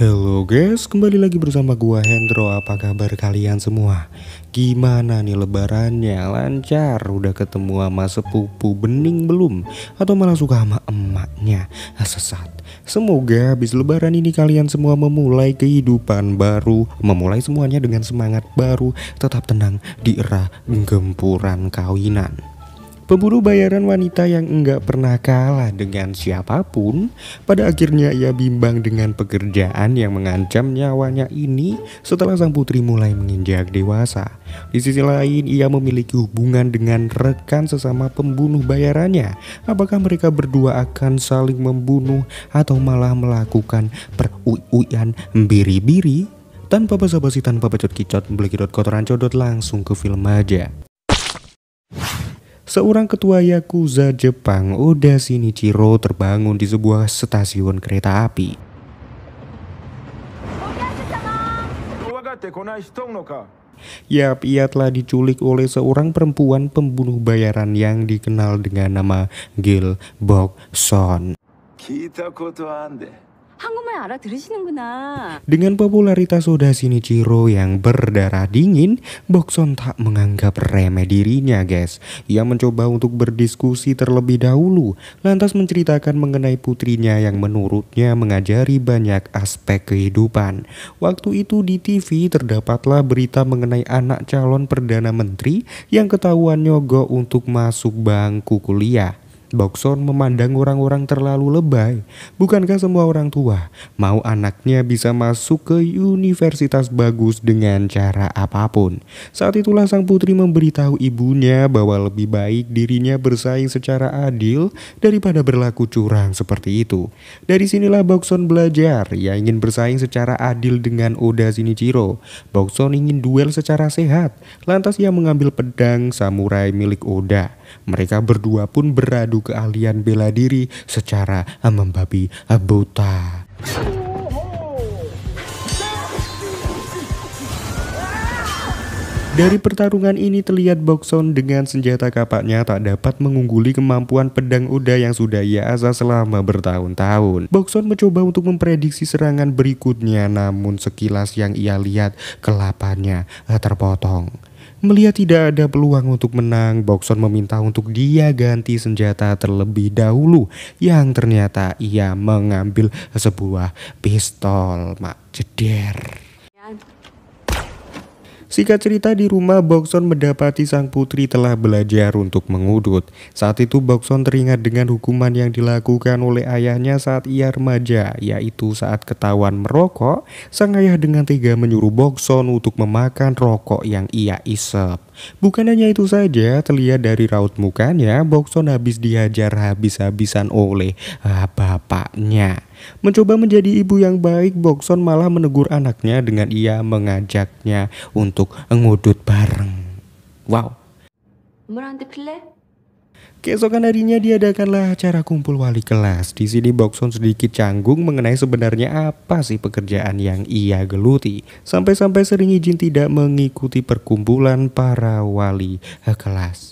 Halo guys, kembali lagi bersama gua Hendro. Apa kabar kalian semua? Gimana nih lebarannya? Lancar? Udah ketemu sama sepupu bening belum? Atau malah suka sama emaknya? Ah, sesat. Semoga habis lebaran ini kalian semua memulai kehidupan baru, memulai semuanya dengan semangat baru, tetap tenang di era gempuran kawinan. Pemburu bayaran wanita yang enggak pernah kalah dengan siapapun, pada akhirnya ia bimbang dengan pekerjaan yang mengancam nyawanya ini setelah sang putri mulai menginjak dewasa. Di sisi lain, ia memiliki hubungan dengan rekan sesama pembunuh bayarannya. Apakah mereka berdua akan saling membunuh atau malah melakukan perui-uian biri-biri? Tanpa basa-basi, tanpa pecut kicot, codot langsung ke film aja seorang ketua Yakuza Jepang Oda Shinichiro terbangun di sebuah stasiun kereta api. Yap, ia telah diculik oleh seorang perempuan pembunuh bayaran yang dikenal dengan nama Gil Bok dengan popularitas Sini Ciro yang berdarah dingin, Bokson tak menganggap remeh dirinya, guys. Ia mencoba untuk berdiskusi terlebih dahulu, lantas menceritakan mengenai putrinya yang menurutnya mengajari banyak aspek kehidupan. Waktu itu di TV terdapatlah berita mengenai anak calon perdana menteri yang ketahuan nyogok untuk masuk bangku kuliah. Bokson memandang orang-orang terlalu lebay. Bukankah semua orang tua mau anaknya bisa masuk ke universitas bagus dengan cara apapun? Saat itulah sang putri memberitahu ibunya bahwa lebih baik dirinya bersaing secara adil daripada berlaku curang seperti itu. Dari sinilah Bokson belajar, ia ingin bersaing secara adil dengan Oda Shinichiro. Bokson ingin duel secara sehat, lantas ia mengambil pedang samurai milik Oda. Mereka berdua pun beradu keahlian bela diri secara eh, membabi eh, buta. Dari pertarungan ini terlihat Boxon dengan senjata kapaknya tak dapat mengungguli kemampuan pedang Uda yang sudah ia asah selama bertahun-tahun. Boxon mencoba untuk memprediksi serangan berikutnya namun sekilas yang ia lihat kelapanya eh, terpotong. Melihat tidak ada peluang untuk menang, Boxon meminta untuk dia ganti senjata terlebih dahulu yang ternyata ia mengambil sebuah pistol mak jeder. Ya, Singkat cerita di rumah Bokson mendapati sang putri telah belajar untuk mengudut. Saat itu Bokson teringat dengan hukuman yang dilakukan oleh ayahnya saat ia remaja, yaitu saat ketahuan merokok, sang ayah dengan tega menyuruh Bokson untuk memakan rokok yang ia isep. Bukan hanya itu saja, terlihat dari raut mukanya, Bokson habis dihajar habis-habisan oleh ah, bapaknya. Mencoba menjadi ibu yang baik, Bokson malah menegur anaknya dengan ia mengajaknya untuk ngudut bareng. Wow. Keesokan harinya diadakanlah acara kumpul wali kelas. Di sini Bokson sedikit canggung mengenai sebenarnya apa sih pekerjaan yang ia geluti. Sampai-sampai sering izin tidak mengikuti perkumpulan para wali kelas.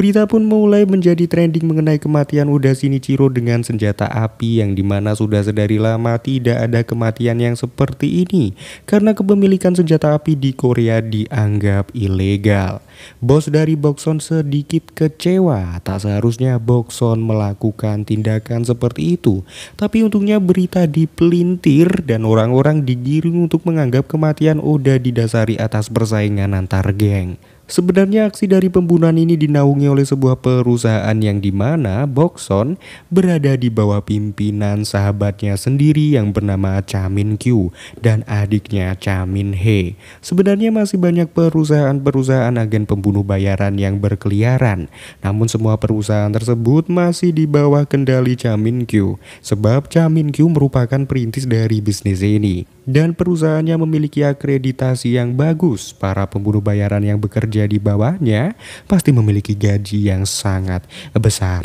Berita pun mulai menjadi trending mengenai kematian Uda Shinichiro dengan senjata api yang dimana sudah sedari lama tidak ada kematian yang seperti ini karena kepemilikan senjata api di Korea dianggap ilegal. Bos dari Boxon sedikit kecewa, tak seharusnya Boxon melakukan tindakan seperti itu. Tapi untungnya berita dipelintir dan orang-orang digiring untuk menganggap kematian Oda didasari atas persaingan antar geng. Sebenarnya aksi dari pembunuhan ini dinaungi oleh sebuah perusahaan yang dimana Boxon berada di bawah pimpinan sahabatnya sendiri yang bernama Chamin Q dan adiknya Chamin He. Sebenarnya masih banyak perusahaan-perusahaan agen pembunuh bayaran yang berkeliaran. Namun semua perusahaan tersebut masih di bawah kendali Chamin Q sebab Chamin Q merupakan perintis dari bisnis ini dan perusahaannya memiliki akreditasi yang bagus, para pembunuh bayaran yang bekerja di bawahnya pasti memiliki gaji yang sangat besar.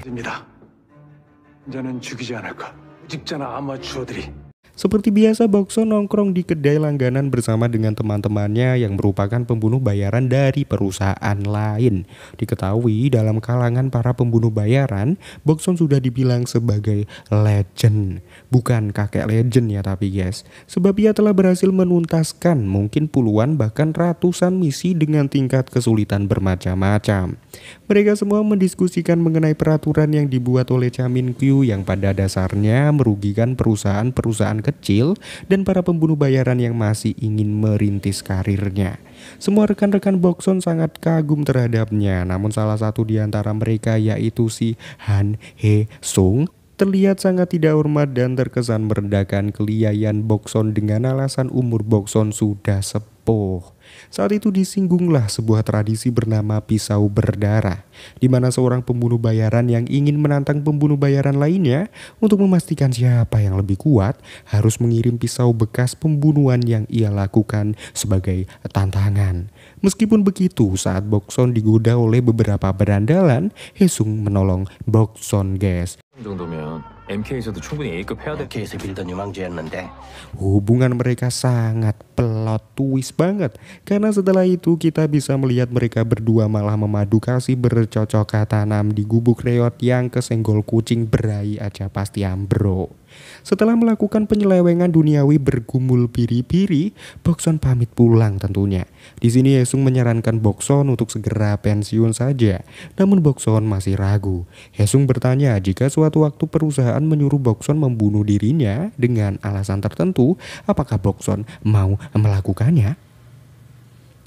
Seperti biasa, Bokso nongkrong di kedai langganan bersama dengan teman-temannya yang merupakan pembunuh bayaran dari perusahaan lain. Diketahui dalam kalangan para pembunuh bayaran, Bokso sudah dibilang sebagai legend. Bukan kakek legend ya tapi guys. Sebab ia telah berhasil menuntaskan mungkin puluhan bahkan ratusan misi dengan tingkat kesulitan bermacam-macam. Mereka semua mendiskusikan mengenai peraturan yang dibuat oleh Chamin Q yang pada dasarnya merugikan perusahaan-perusahaan kecil dan para pembunuh bayaran yang masih ingin merintis karirnya. Semua rekan-rekan Bokson sangat kagum terhadapnya, namun salah satu di antara mereka yaitu si Han He Sung terlihat sangat tidak hormat dan terkesan merendahkan keliayan Bokson dengan alasan umur Bokson sudah sepuh. Saat itu disinggunglah sebuah tradisi bernama pisau berdarah, di mana seorang pembunuh bayaran yang ingin menantang pembunuh bayaran lainnya untuk memastikan siapa yang lebih kuat harus mengirim pisau bekas pembunuhan yang ia lakukan sebagai tantangan. Meskipun begitu, saat Bokson digoda oleh beberapa berandalan, Hesung menolong Bokson Guys. MK에서도 충분히 A급 해야 될... 유망주였는데. Hubungan mereka sangat pelan plot twist banget. Karena setelah itu kita bisa melihat mereka berdua malah memadu kasih bercocok tanam di gubuk reot yang kesenggol kucing berai aja pasti ambro. Setelah melakukan penyelewengan duniawi bergumul biri-biri, Bokson pamit pulang tentunya. Di sini Yesung menyarankan Bokson untuk segera pensiun saja, namun Bokson masih ragu. Yesung bertanya jika suatu waktu perusahaan menyuruh Bokson membunuh dirinya dengan alasan tertentu, apakah Bokson mau melakukannya?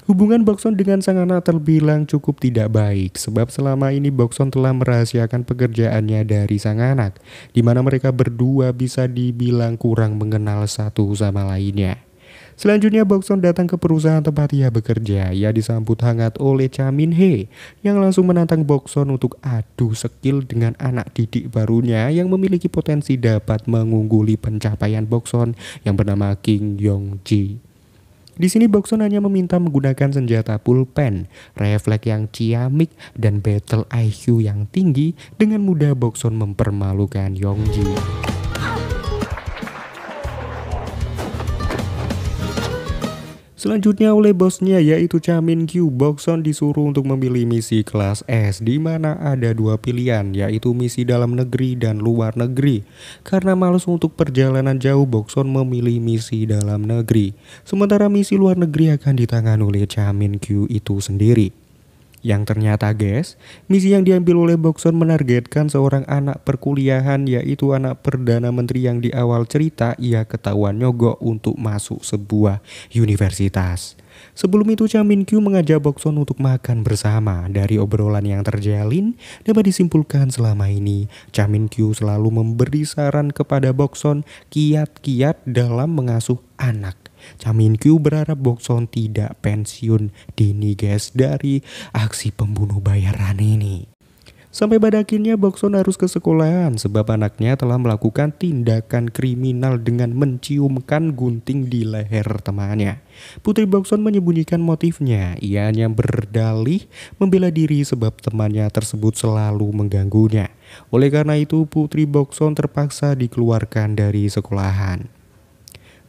Hubungan Boxon dengan sang anak terbilang cukup tidak baik sebab selama ini Boxon telah merahasiakan pekerjaannya dari sang anak, di mana mereka berdua bisa dibilang kurang mengenal satu sama lainnya. Selanjutnya Boxon datang ke perusahaan tempat ia bekerja. Ia disambut hangat oleh Min He yang langsung menantang Boxon untuk adu skill dengan anak didik barunya yang memiliki potensi dapat mengungguli pencapaian Boxon yang bernama King Yong Ji. Di sini Boxon hanya meminta menggunakan senjata pulpen, refleks yang ciamik, dan battle IQ yang tinggi dengan mudah Boxon mempermalukan Yongji. Selanjutnya oleh bosnya yaitu Chamin Q, Boxon disuruh untuk memilih misi kelas S di mana ada dua pilihan yaitu misi dalam negeri dan luar negeri. Karena malas untuk perjalanan jauh, Boxon memilih misi dalam negeri. Sementara misi luar negeri akan ditangani oleh Chamin Q itu sendiri. Yang ternyata guys, misi yang diambil oleh Boxon menargetkan seorang anak perkuliahan yaitu anak Perdana Menteri yang di awal cerita ia ketahuan nyogok untuk masuk sebuah universitas. Sebelum itu Cha Min Kyu mengajak Boxon untuk makan bersama. Dari obrolan yang terjalin, dapat disimpulkan selama ini Cha Min Kyu selalu memberi saran kepada Boxon kiat-kiat dalam mengasuh anak. Q berharap Bokson tidak pensiun dini guys dari aksi pembunuh bayaran ini. Sampai pada akhirnya Bokson harus ke sekolahan sebab anaknya telah melakukan tindakan kriminal dengan menciumkan gunting di leher temannya. Putri Bokson menyembunyikan motifnya. Ia hanya berdalih membela diri sebab temannya tersebut selalu mengganggunya. Oleh karena itu Putri Bokson terpaksa dikeluarkan dari sekolahan.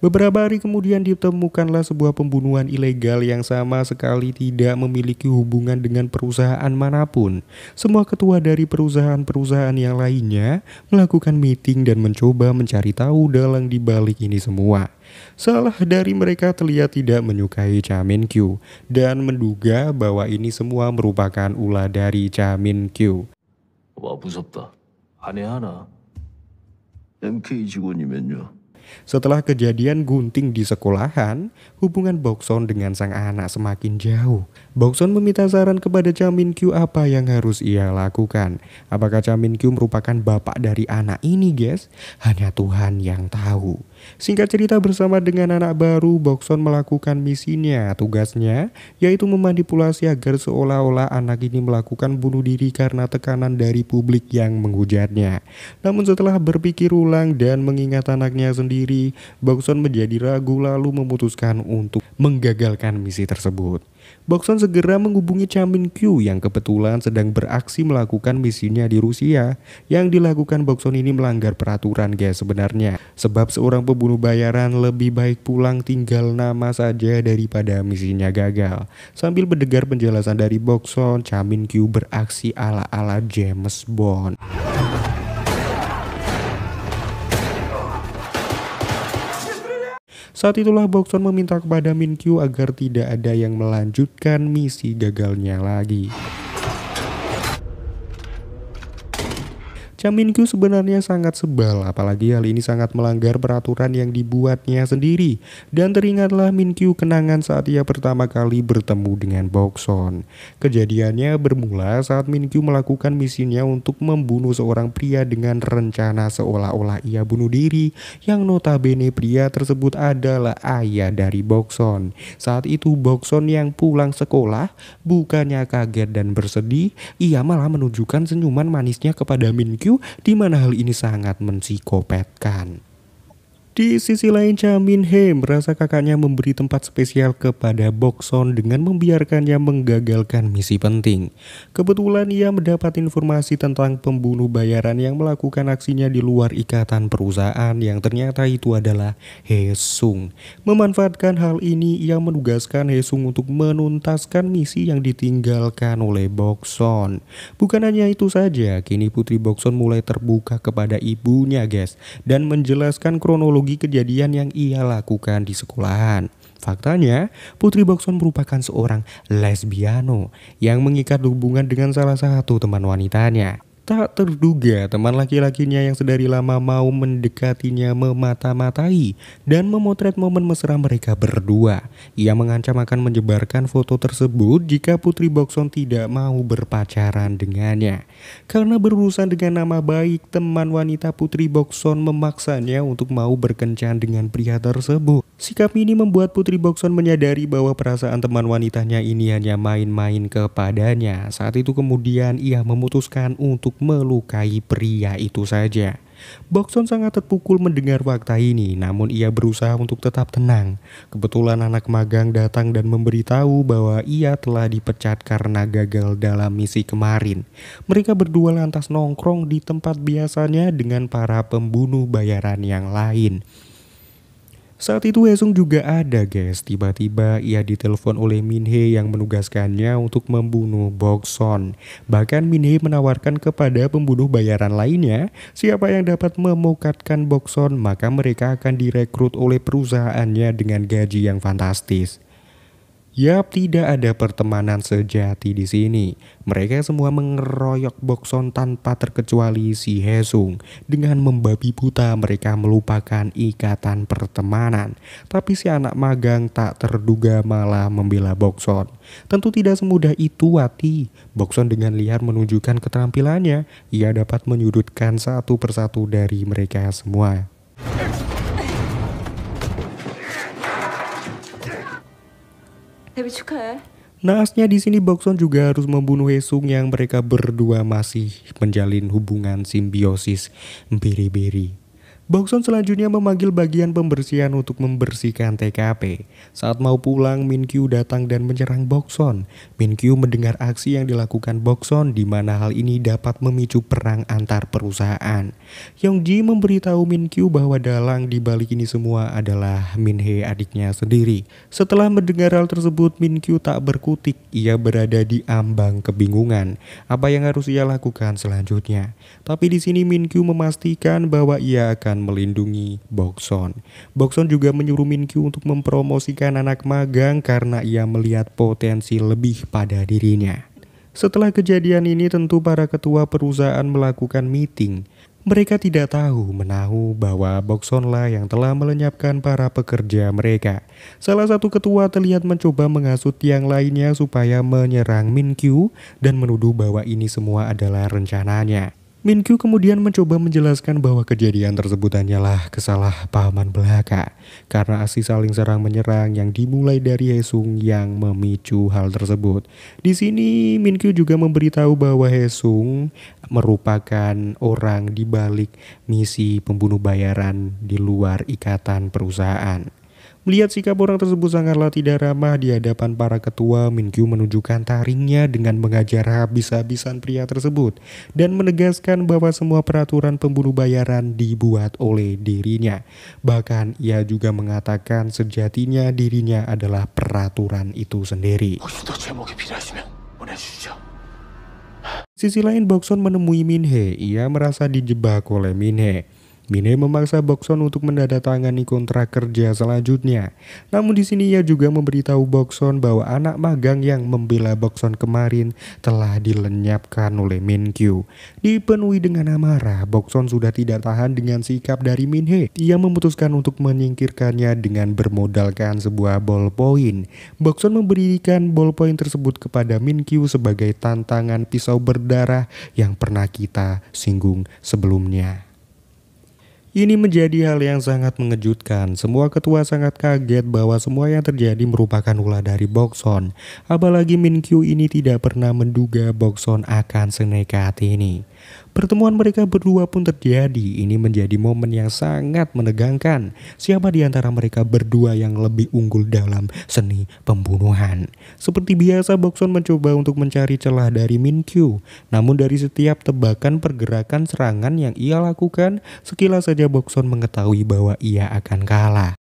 Beberapa hari kemudian ditemukanlah sebuah pembunuhan ilegal yang sama sekali tidak memiliki hubungan dengan perusahaan manapun. Semua ketua dari perusahaan-perusahaan yang lainnya melakukan meeting dan mencoba mencari tahu dalang di balik ini semua. Salah dari mereka terlihat tidak menyukai Min Q dan menduga bahwa ini semua merupakan ulah dari Min Q. Wah, 하나. MK 직원이면요. Setelah kejadian gunting di sekolahan, hubungan Bokson dengan sang anak semakin jauh. Bokson meminta saran kepada Jamin Q apa yang harus ia lakukan. Apakah Jamin Q merupakan bapak dari anak ini guys? Hanya Tuhan yang tahu. Singkat cerita bersama dengan anak baru, Boxon melakukan misinya. Tugasnya yaitu memanipulasi agar seolah-olah anak ini melakukan bunuh diri karena tekanan dari publik yang menghujatnya. Namun setelah berpikir ulang dan mengingat anaknya sendiri, Boxon menjadi ragu lalu memutuskan untuk menggagalkan misi tersebut. Boxon segera menghubungi Chamin Q yang kebetulan sedang beraksi melakukan misinya di Rusia. Yang dilakukan Boxon ini melanggar peraturan guys sebenarnya. Sebab seorang pembunuh bayaran lebih baik pulang tinggal nama saja daripada misinya gagal. Sambil mendengar penjelasan dari Boxon, Chamin Q beraksi ala-ala James Bond. Saat itulah Boxon meminta kepada Min Kyu agar tidak ada yang melanjutkan misi gagalnya lagi. Chaminku sebenarnya sangat sebal, apalagi hal ini sangat melanggar peraturan yang dibuatnya sendiri. Dan teringatlah Minkyu kenangan saat ia pertama kali bertemu dengan Boxon. Kejadiannya bermula saat Minkyu melakukan misinya untuk membunuh seorang pria dengan rencana seolah-olah ia bunuh diri, yang notabene pria tersebut adalah ayah dari Boxon. Saat itu Boxon yang pulang sekolah bukannya kaget dan bersedih, ia malah menunjukkan senyuman manisnya kepada Minkyu di mana hal ini sangat mensikopetkan. Di sisi lain, Jamin He merasa kakaknya memberi tempat spesial kepada Bokson dengan membiarkannya menggagalkan misi penting. Kebetulan ia mendapat informasi tentang pembunuh bayaran yang melakukan aksinya di luar ikatan perusahaan yang ternyata itu adalah He Sung. Memanfaatkan hal ini, ia menugaskan He Sung untuk menuntaskan misi yang ditinggalkan oleh Bokson. Bukan hanya itu saja, kini putri Bokson mulai terbuka kepada ibunya guys dan menjelaskan kronologi kronologi kejadian yang ia lakukan di sekolahan. Faktanya, Putri Bokson merupakan seorang lesbiano yang mengikat hubungan dengan salah satu teman wanitanya. Tak terduga teman laki-lakinya yang sedari lama mau mendekatinya memata-matai dan memotret momen mesra mereka berdua. Ia mengancam akan menyebarkan foto tersebut jika Putri Bokson tidak mau berpacaran dengannya. Karena berurusan dengan nama baik, teman wanita Putri Bokson memaksanya untuk mau berkencan dengan pria tersebut. Sikap ini membuat Putri Boxon menyadari bahwa perasaan teman wanitanya ini hanya main-main kepadanya. Saat itu kemudian ia memutuskan untuk melukai pria itu saja. Boxon sangat terpukul mendengar fakta ini, namun ia berusaha untuk tetap tenang. Kebetulan anak magang datang dan memberitahu bahwa ia telah dipecat karena gagal dalam misi kemarin. Mereka berdua lantas nongkrong di tempat biasanya dengan para pembunuh bayaran yang lain. Saat itu Hesung juga ada guys, tiba-tiba ia ditelepon oleh Minhe yang menugaskannya untuk membunuh Bokson. Bahkan Minhe menawarkan kepada pembunuh bayaran lainnya, siapa yang dapat memukatkan Bokson maka mereka akan direkrut oleh perusahaannya dengan gaji yang fantastis. Yap, tidak ada pertemanan sejati di sini. Mereka semua mengeroyok Bokson tanpa terkecuali si Hesung. Dengan membabi buta mereka melupakan ikatan pertemanan. Tapi si anak magang tak terduga malah membela Bokson. Tentu tidak semudah itu Wati. Bokson dengan liar menunjukkan keterampilannya. Ia dapat menyudutkan satu persatu dari mereka semua. Tapi ya. Naasnya di sini Bokson juga harus membunuh Hesung yang mereka berdua masih menjalin hubungan simbiosis beri-beri. Bokson selanjutnya memanggil bagian pembersihan untuk membersihkan TKP. Saat mau pulang, Min Kyu datang dan menyerang Bokson. Min Kyu mendengar aksi yang dilakukan Bokson di mana hal ini dapat memicu perang antar perusahaan. Yong Ji memberitahu Min Kyu bahwa dalang di balik ini semua adalah Min He adiknya sendiri. Setelah mendengar hal tersebut, Min Kyu tak berkutik. Ia berada di ambang kebingungan. Apa yang harus ia lakukan selanjutnya? Tapi di sini Min Kyu memastikan bahwa ia akan melindungi Bokson. Bokson juga menyuruh Min Kyu untuk mempromosikan anak magang karena ia melihat potensi lebih pada dirinya. Setelah kejadian ini tentu para ketua perusahaan melakukan meeting. Mereka tidak tahu menahu bahwa Boxonlah yang telah melenyapkan para pekerja mereka. Salah satu ketua terlihat mencoba mengasut yang lainnya supaya menyerang Min Kyu dan menuduh bahwa ini semua adalah rencananya. Min Kyu kemudian mencoba menjelaskan bahwa kejadian tersebut hanyalah kesalahpahaman belaka karena aksi saling serang menyerang yang dimulai dari Hesung yang memicu hal tersebut. Di sini Min Kyu juga memberitahu bahwa Hesung merupakan orang di balik misi pembunuh bayaran di luar ikatan perusahaan. Melihat sikap orang tersebut sangatlah tidak ramah di hadapan para ketua, Min Kyu menunjukkan taringnya dengan mengajar habis-habisan pria tersebut dan menegaskan bahwa semua peraturan pembunuh bayaran dibuat oleh dirinya. Bahkan ia juga mengatakan sejatinya dirinya adalah peraturan itu sendiri. Sisi lain Bokson menemui Minhe, ia merasa dijebak oleh Minhe. Mine memaksa Boxon untuk menandatangani kontrak kerja selanjutnya. Namun di sini ia juga memberitahu Boxon bahwa anak magang yang membela Boxon kemarin telah dilenyapkan oleh Min Kyu. Dipenuhi dengan amarah, Boxon sudah tidak tahan dengan sikap dari Min He. Ia memutuskan untuk menyingkirkannya dengan bermodalkan sebuah ballpoint. Boxon memberikan ballpoint tersebut kepada Min Kyu sebagai tantangan pisau berdarah yang pernah kita singgung sebelumnya. Ini menjadi hal yang sangat mengejutkan. Semua ketua sangat kaget bahwa semua yang terjadi merupakan ulah dari Boxon. Apalagi Min Kyu ini tidak pernah menduga Boxon akan senekat ini. Pertemuan mereka berdua pun terjadi. Ini menjadi momen yang sangat menegangkan. Siapa di antara mereka berdua yang lebih unggul dalam seni pembunuhan? Seperti biasa, Bokson mencoba untuk mencari celah dari Min Kyu. Namun dari setiap tebakan pergerakan serangan yang ia lakukan, sekilas saja Bokson mengetahui bahwa ia akan kalah.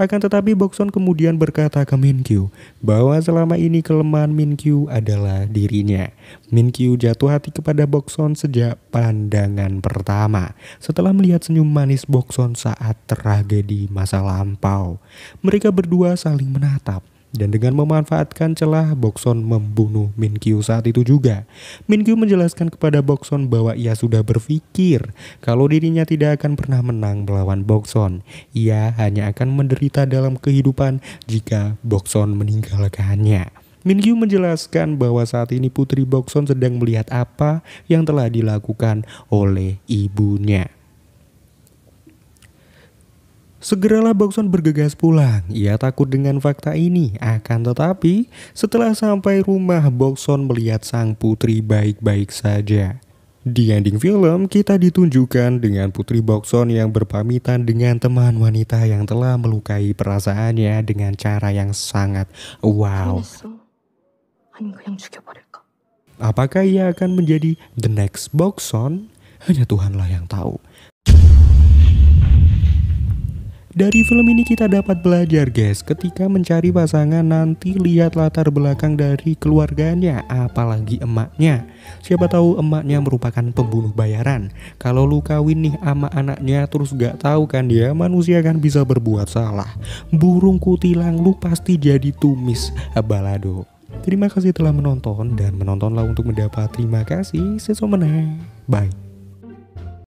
Akan tetapi Boxon kemudian berkata ke Minkyu bahwa selama ini kelemahan Minkyu adalah dirinya. Minkyu jatuh hati kepada Boxon sejak pandangan pertama setelah melihat senyum manis Boxon saat tragedi masa lampau. Mereka berdua saling menatap dan dengan memanfaatkan celah, Boxon membunuh Min Kyu saat itu juga. Min Kyu menjelaskan kepada Boxon bahwa ia sudah berpikir kalau dirinya tidak akan pernah menang melawan Boxon. Ia hanya akan menderita dalam kehidupan jika Boxon meninggalkannya. Min Kyu menjelaskan bahwa saat ini Putri Boxon sedang melihat apa yang telah dilakukan oleh ibunya. Segeralah Boxon bergegas pulang. Ia takut dengan fakta ini. Akan tetapi, setelah sampai rumah, Boxon melihat sang putri baik-baik saja. Di ending film, kita ditunjukkan dengan putri Boxon yang berpamitan dengan teman wanita yang telah melukai perasaannya dengan cara yang sangat wow. Apakah ia akan menjadi the next Boxon? Hanya Tuhanlah yang tahu. Dari film ini kita dapat belajar guys ketika mencari pasangan nanti lihat latar belakang dari keluarganya apalagi emaknya Siapa tahu emaknya merupakan pembunuh bayaran Kalau lu kawin nih ama anaknya terus gak tahu kan dia manusia kan bisa berbuat salah Burung kutilang lu pasti jadi tumis balado Terima kasih telah menonton dan menontonlah untuk mendapat terima kasih. Sesomene. Bye.